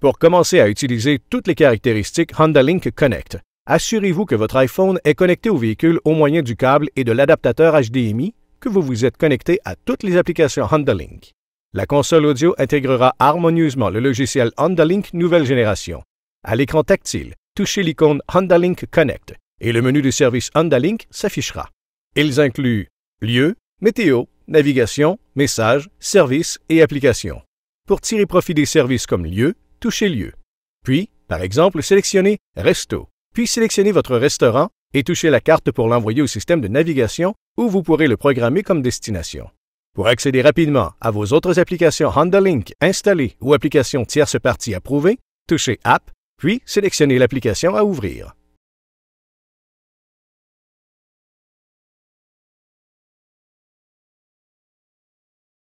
Pour commencer à utiliser toutes les caractéristiques HondaLink Connect, assurez-vous que votre iPhone est connecté au véhicule au moyen du câble et de l'adaptateur HDMI, que vous vous êtes connecté à toutes les applications HondaLink. La console audio intégrera harmonieusement le logiciel HondaLink nouvelle génération. À l'écran tactile, touchez l'icône HondaLink Connect et le menu du service HondaLink s'affichera. Ils incluent lieu, météo, navigation, messages, services et applications. Pour tirer profit des services comme lieu, touchez lieu. Puis, par exemple, sélectionnez Resto. Puis sélectionnez votre restaurant et touchez la carte pour l'envoyer au système de navigation où vous pourrez le programmer comme destination. Pour accéder rapidement à vos autres applications HondaLink installées ou applications tierce parties approuvées, touchez App, puis sélectionnez l'application à ouvrir.